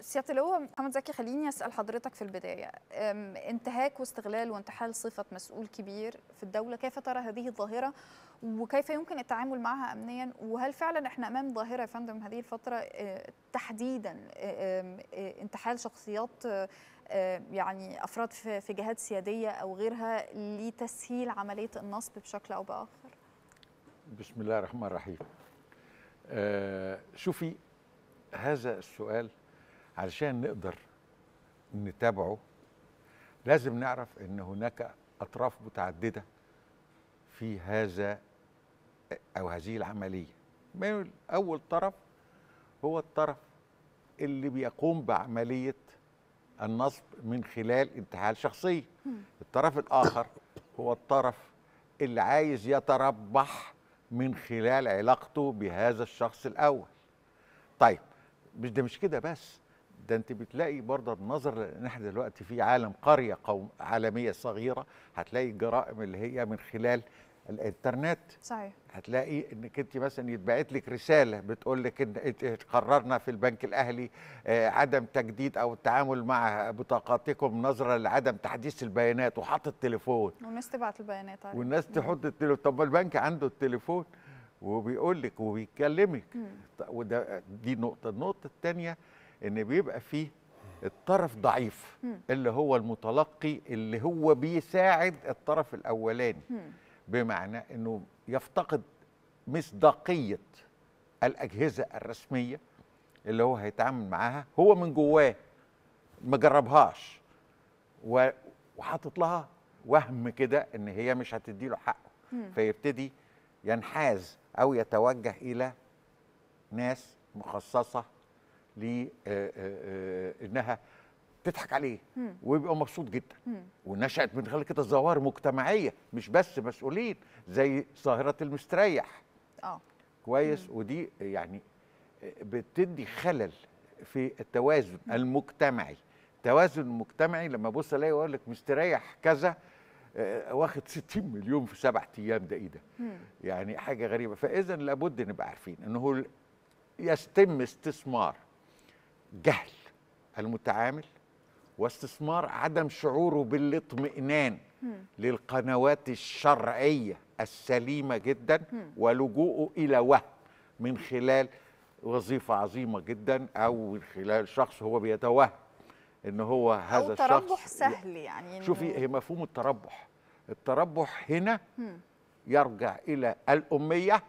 سياده اللواء محمد زكي خليني اسال حضرتك في البدايه انتهاك واستغلال وانتحال صفه مسؤول كبير في الدوله كيف ترى هذه الظاهره وكيف يمكن التعامل معها امنيا وهل فعلا احنا امام ظاهره يا فندم هذه الفتره تحديدا انتحال شخصيات يعني افراد في جهات سياديه او غيرها لتسهيل عمليه النصب بشكل او باخر بسم الله الرحمن الرحيم شوفي هذا السؤال علشان نقدر نتابعه لازم نعرف ان هناك اطراف متعدده في هذا او هذه العمليه اول طرف هو الطرف اللي بيقوم بعمليه النصب من خلال انتحال شخصيه الطرف الاخر هو الطرف اللي عايز يتربح من خلال علاقته بهذا الشخص الاول طيب مش ده مش كده بس ده انت بتلاقي برضه النظر لان احنا دلوقتي في عالم قريه قوم عالميه صغيره هتلاقي الجرائم اللي هي من خلال الانترنت صحيح هتلاقي انك انت مثلا يتبعت لك رساله بتقول لك ان قررنا في البنك الاهلي آه، عدم تجديد او التعامل مع بطاقاتكم نظرا لعدم تحديث البيانات وحاطط التليفون والناس تبعت البيانات عليك. والناس تحط التليفون طب ما البنك عنده التليفون وبيقول لك وبيكلمك وده دي نقطه النقطه الثانيه ان بيبقى فيه الطرف ضعيف اللي هو المتلقي اللي هو بيساعد الطرف الاولاني بمعنى انه يفتقد مصداقيه الاجهزه الرسميه اللي هو هيتعامل معاها هو من جواه ما جربهاش وحاطط لها وهم كده ان هي مش هتدي له حقه فيبتدي ينحاز او يتوجه الى ناس مخصصه لانها آه، آه، آه، تضحك عليه ويبقى مبسوط جدا ونشات من خلال كده ظواهر مجتمعيه مش بس مسؤولين زي ظاهره المستريح اه كويس مم. ودي يعني بتدي خلل في التوازن مم. المجتمعي التوازن المجتمعي لما ابص الاقي يقول لك مستريح كذا واخد 60 مليون في سبع ايام ده ايه ده؟ يعني حاجه غريبه فاذا لابد نبقى عارفين ان هو يتم استثمار جهل المتعامل واستثمار عدم شعوره بالاطمئنان للقنوات الشرعيه السليمه جدا ولجوءه الى وهم من خلال وظيفه عظيمه جدا او من خلال شخص هو بيتوهم ان هو هذا أو الشخص تربح سهل يعني شوفي هي مفهوم التربح التربح هنا يرجع الى الاميه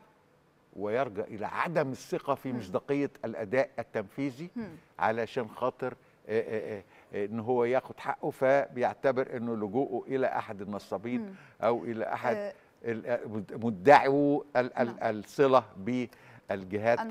ويرجع الى عدم الثقه في مصداقيه الاداء التنفيذي علشان خاطر آه، آه، آه، ان هو ياخد حقه فبيعتبر انه لجوءه الى احد النصابين او الى احد مدعو نعم. الصله بالجهات